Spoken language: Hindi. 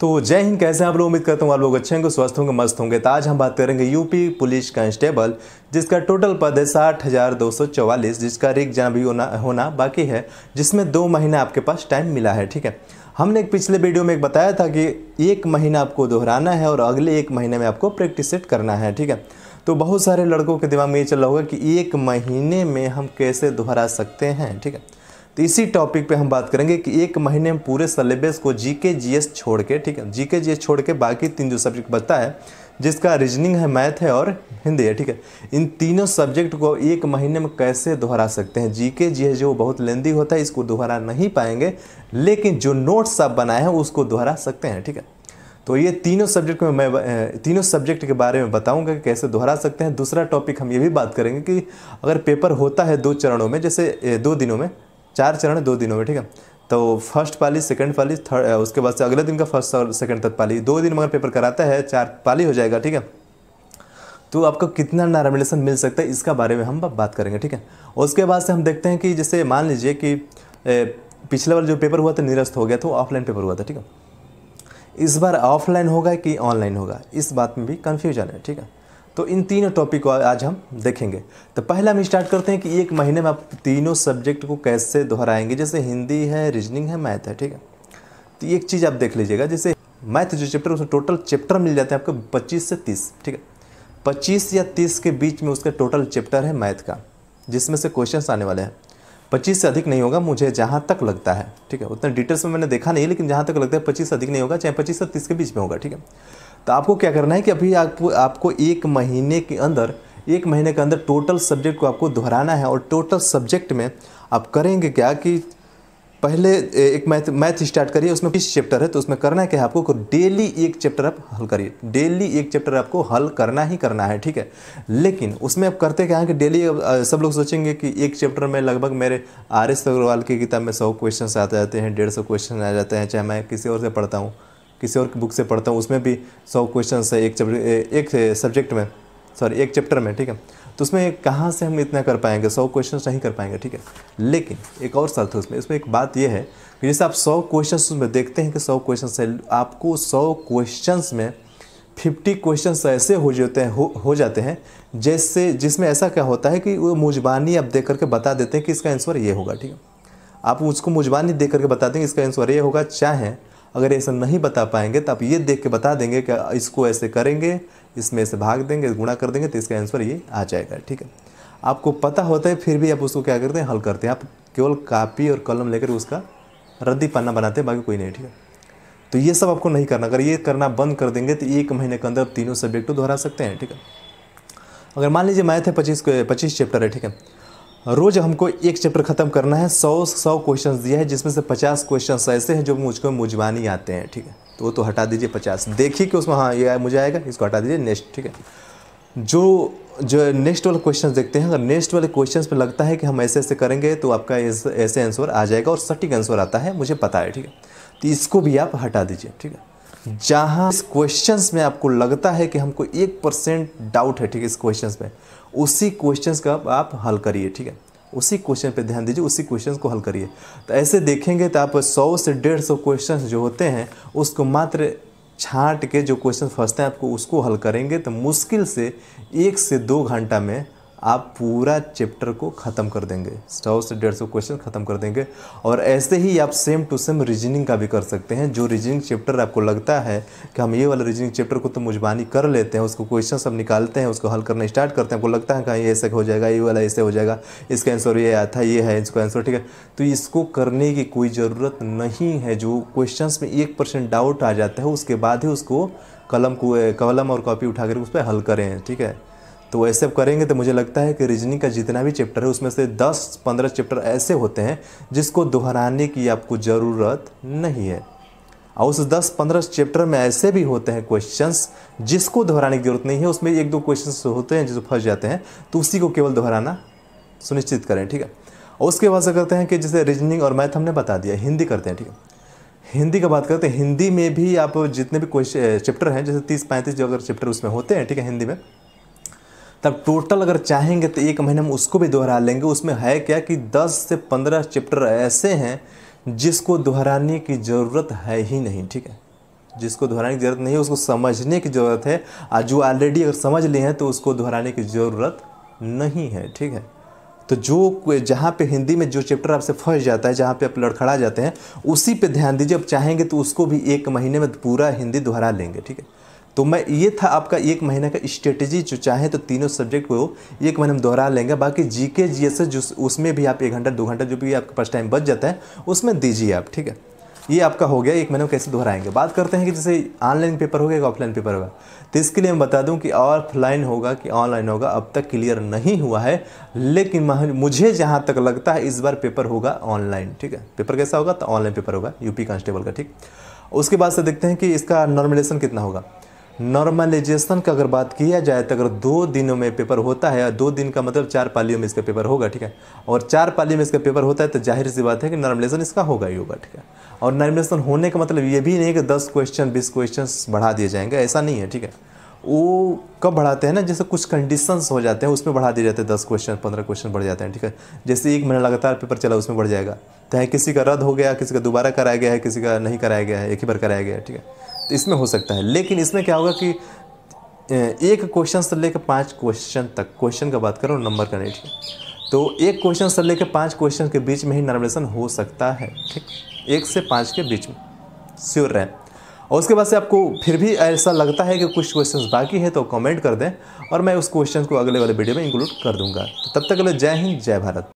तो जय हिंद कैसे हैं आप लोग उम्मीद करता हूँ आप लोग अच्छे होंगे स्वस्थ होंगे मस्त होंगे तो आज हम बात करेंगे यूपी पुलिस कांस्टेबल जिसका टोटल पद है साठ हज़ार दो सौ जिसका रिक जहाँ भी होना होना बाकी है जिसमें दो महीना आपके पास टाइम मिला है ठीक है हमने एक पिछले वीडियो में एक बताया था कि एक महीना आपको दोहराना है और अगले एक महीने में आपको प्रैक्टिस सेट करना है ठीक है तो बहुत सारे लड़कों के दिमाग में ये चल रहा होगा कि एक महीने में हम कैसे दोहरा सकते हैं ठीक है तो इसी टॉपिक पे हम बात करेंगे कि एक महीने में पूरे सिलेबस को जीके जीएस छोड़ के ठीक है जीके जीएस छोड़ के बाकी तीन जो सब्जेक्ट बचता है जिसका रीजनिंग है मैथ है और हिंदी है ठीक है इन तीनों सब्जेक्ट को एक महीने में कैसे दोहरा सकते हैं जीके जीएस जो बहुत लेंदी होता है इसको दोहरा नहीं पाएंगे लेकिन जो नोट्स आप बनाए हैं उसको दोहरा सकते हैं ठीक है तो ये तीनों सब्जेक्ट में मैं तीनों सब्जेक्ट के बारे में बताऊंगा कि कैसे दोहरा सकते हैं दूसरा टॉपिक हम ये भी बात करेंगे कि अगर पेपर होता है दो चरणों में जैसे दो दिनों में चार चरण दो दिनों में ठीक है तो फर्स्ट पाली सेकंड पाली थर्ड उसके बाद से अगले दिन का फर्स्ट और सेकंड तक पाली दो दिन मगर पेपर कराता है चार पाली हो जाएगा ठीक है तो आपको कितना नॉर्मलाइजेशन मिल सकता है इसका बारे में हम बात करेंगे ठीक है उसके बाद से हम देखते हैं कि जैसे मान लीजिए कि पिछले बार जो पेपर हुआ था निरस्त हो गया था ऑफलाइन पेपर हुआ था ठीक है इस बार ऑफलाइन होगा कि ऑनलाइन होगा इस बात में भी कन्फ्यूजन है ठीक है तो इन तीनों टॉपिक को आज हम देखेंगे तो पहला हम स्टार्ट करते हैं कि एक महीने में आप तीनों सब्जेक्ट को कैसे दोहराएंगे जैसे हिंदी है रीजनिंग है मैथ है ठीक है तो एक चीज़ आप देख लीजिएगा जैसे मैथ जो चैप्टर उसमें टोटल चैप्टर मिल जाते हैं आपको पच्चीस से तीस ठीक है पच्चीस या तीस के बीच में उसका टोटल चैप्टर है मैथ का जिसमें से क्वेश्चन आने वाले हैं पच्चीस से अधिक नहीं होगा मुझे जहाँ तक लगता है ठीक है उतना डिटेल्स में मैंने देखा नहीं लेकिन जहाँ तक लगता है पच्चीस से अधिक नहीं होगा चाहे पच्चीस से तीस के बीच में होगा ठीक है तो आपको क्या करना है कि अभी आपको आपको एक महीने के अंदर एक महीने के अंदर टोटल सब्जेक्ट को आपको दोहराना है और टोटल सब्जेक्ट में आप करेंगे क्या कि पहले एक मैथ मैथ स्टार्ट करिए उसमें किस चैप्टर है तो उसमें करना है क्या आपको डेली एक चैप्टर आप हल करिए डेली एक चैप्टर आपको हल करना ही करना है ठीक है लेकिन उसमें आप करते क्या है कि डेली सब लोग सोचेंगे कि एक चैप्टर में लगभग मेरे आर एस अग्रवाल की किताब में सौ क्वेश्चन आ जाते हैं डेढ़ सौ क्वेश्चन आ जाते हैं चाहे मैं किसी और से पढ़ता हूँ किसी और की बुक से पढ़ता हूँ उसमें भी सौ क्वेश्चन है एक एक सब्जेक्ट में सॉरी एक चैप्टर में ठीक है तो उसमें कहाँ से हम इतना कर पाएंगे सौ क्वेश्चन नहीं कर पाएंगे ठीक है लेकिन एक और शर्त है उसमें इसमें एक बात यह है कि जैसे आप सौ क्वेश्चन उसमें देखते हैं कि सौ क्वेश्चन है आपको सौ क्वेश्चन में फिफ्टी क्वेश्चन ऐसे हो जाते हैं हो, हो जाते हैं जैसे जिसमें ऐसा क्या होता है कि वो मुजबानी आप देख करके बता देते हैं कि इसका आंसर ये होगा ठीक है आप उसको मुजबानी देख करके बता देंगे इसका आंसर ये होगा चाहे अगर ये सब नहीं बता पाएंगे तो आप ये देख के बता देंगे कि इसको ऐसे करेंगे इसमें ऐसे भाग देंगे गुणा कर देंगे तो इसका आंसर ये आ जाएगा ठीक है आपको पता होता है फिर भी आप उसको क्या करते हैं हल करते हैं आप केवल कापी और कलम लेकर उसका रद्दी पन्ना बनाते हैं बाकी कोई नहीं ठीक है तो ये सब आपको नहीं करना अगर ये करना बंद कर देंगे तो एक महीने के अंदर तीनों सब्जेक्ट दोहरा सकते हैं ठीक है अगर मान लीजिए मैथ है पच्चीस पच्चीस चैप्टर है ठीक है रोज़ हमको एक चैप्टर ख़त्म करना है सौ सौ क्वेश्चन दिया है जिसमें से पचास क्वेश्चन ऐसे हैं जो मुझको मुझबानी आते हैं ठीक है तो वो तो हटा दीजिए पचास देखिए कि उसमें हाँ ये मुझे आएगा इसको हटा दीजिए नेक्स्ट ठीक है जो जो नेक्स्ट वाले क्वेश्चन देखते हैं अगर नेक्स्ट वाले क्वेश्चन पर लगता है कि हम ऐसे ऐसे करेंगे तो आपका ऐसे आंसर आ जाएगा और सटीक आंसर आता है मुझे पता है ठीक है तो इसको भी आप हटा दीजिए ठीक है जहाँ इस क्वेश्चंस में आपको लगता है कि हमको एक परसेंट डाउट है ठीक है इस क्वेश्चंस में उसी क्वेश्चंस का आप हल करिए ठीक है उसी क्वेश्चन पे ध्यान दीजिए उसी क्वेश्चन को हल करिए तो ऐसे देखेंगे तो आप सौ से डेढ़ सौ क्वेश्चन जो होते हैं उसको मात्र छाँट के जो क्वेश्चन फंसते हैं आपको उसको हल करेंगे तो मुश्किल से एक से दो घंटा में आप पूरा चैप्टर को ख़त्म कर देंगे सौ से डेढ़ सौ क्वेश्चन ख़त्म कर देंगे और ऐसे ही आप सेम टू सेम रीजनिंग का भी कर सकते हैं जो रीजनिंग चैप्टर आपको लगता है कि हम ये वाला रीजनिंग चैप्टर को तो मुजबानी कर लेते हैं उसको क्वेश्चन सब निकालते हैं उसको हल करना स्टार्ट करते हैं आपको लगता है कहीं हाँ, ऐसे हो जाएगा ये वाला ऐसे हो जाएगा इसका आंसर ये आया था ये है इसका आंसर ठीक है तो इसको करने की कोई ज़रूरत नहीं है जो क्वेश्चन में एक परसेंट डाउट आ जाता है उसके बाद ही उसको कलम को कलम और कॉपी उठा कर उस पर हल करें ठीक है तो ऐसे करेंगे तो मुझे लगता है कि रीजनिंग का जितना भी चैप्टर है उसमें से 10-15 चैप्टर ऐसे होते हैं जिसको दोहराने की आपको ज़रूरत नहीं है और उस 10-15 चैप्टर में ऐसे भी होते हैं क्वेश्चंस जिसको दोहराने की ज़रूरत नहीं है उसमें एक दो क्वेश्चन होते हैं जिसको फंस जाते हैं तो उसी को केवल दोहराना सुनिश्चित करें ठीक है और उसके बाद से करते हैं कि जैसे रीजनिंग और मैथ हमने बता दिया हिंदी करते हैं ठीक है हिंदी का बात करते हैं तो हिंदी में भी आप जितने भी क्वेश्चन चैप्टर हैं जैसे तीस पैंतीस जो अगर चैप्टर उसमें होते हैं ठीक है हिंदी में तब टोटल अगर चाहेंगे तो एक महीने में उसको भी दोहरा लेंगे उसमें है क्या कि दस से पंद्रह चैप्टर ऐसे हैं जिसको दोहराने की ज़रूरत है ही नहीं ठीक है जिसको दोहराने की ज़रूरत नहीं है उसको समझने की ज़रूरत है और जो ऑलरेडी अगर समझ लिए हैं तो उसको दोहराने की ज़रूरत नहीं है ठीक है तो जो जहाँ पे हिंदी में जो चैप्टर आपसे फंस जाता है जहाँ पे आप लड़खड़ा जाते हैं उसी पे ध्यान दीजिए आप चाहेंगे तो उसको भी एक महीने में पूरा हिंदी दोहरा लेंगे ठीक है तो मैं ये था आपका एक महीने का स्ट्रेटेजी जो चाहे तो तीनों सब्जेक्ट को एक महीने हम दोहरा लेंगे बाकी जी के जी एस जो उसमें भी आप एक घंटा दो घंटा जो भी आपके पास टाइम बच जाता है उसमें दीजिए आप ठीक है ये आपका हो गया एक महीने में कैसे दोहराएंगे बात करते हैं कि जैसे ऑनलाइन पेपर होगा या ऑफलाइन पेपर होगा तो इसके लिए मैं बता दूं कि ऑफलाइन होगा कि ऑनलाइन होगा अब तक क्लियर नहीं हुआ है लेकिन मुझे जहां तक लगता है इस बार पेपर होगा ऑनलाइन ठीक है पेपर कैसा होगा तो ऑनलाइन पेपर होगा यूपी कांस्टेबल का ठीक उसके बाद से देखते हैं कि इसका नॉर्मलेशन कितना होगा नॉर्मलाइजेशन का अगर बात किया जाए तो अगर दो दिनों में पेपर होता है दो दिन का मतलब चार पालियों में इसका पेपर होगा ठीक है और चार पालियों में इसका पेपर होता है तो जाहिर सी बात है कि नॉर्मलाइजेशन इसका होगा ही होगा ठीक है और नॉर्मलाइजेशन होने का मतलब ये भी नहीं कि दस क्वेश्चन बीस क्वेश्चन बढ़ा दिए जाएंगे ऐसा नहीं है ठीक है वो कब बढ़ाते हैं ना जैसे कुछ कंडीशंस हो जाते हैं उसमें बढ़ा दिए जाते हैं दस क्वेश्चन पंद्रह क्वेश्चन बढ़ जाते हैं ठीक है जैसे एक महीना लगातार पेपर चला उसमें बढ़ जाएगा चाहे किसी का रद्द हो गया किसी का दोबारा कराया गया है किसी का नहीं कराया गया है एक ही बार कराया गया है ठीक है तो इसमें हो सकता है लेकिन इसमें क्या होगा कि एक क्वेश्चन से लेकर पाँच क्वेश्चन तक क्वेश्चन का बात करो नंबर का नहीं ठीक तो एक क्वेश्चन से लेकर पाँच क्वेश्चन के बीच में ही नॉमिनेशन हो सकता है ठीक एक से पाँच के बीच में श्योर रहें और उसके बाद से आपको फिर भी ऐसा लगता है कि कुछ क्वेश्चन बाकी है तो कमेंट कर दें और मैं उस क्वेश्चन को अगले वाले वीडियो में इंक्लूड कर दूंगा तो तब तक के लिए जय हिंद जय भारत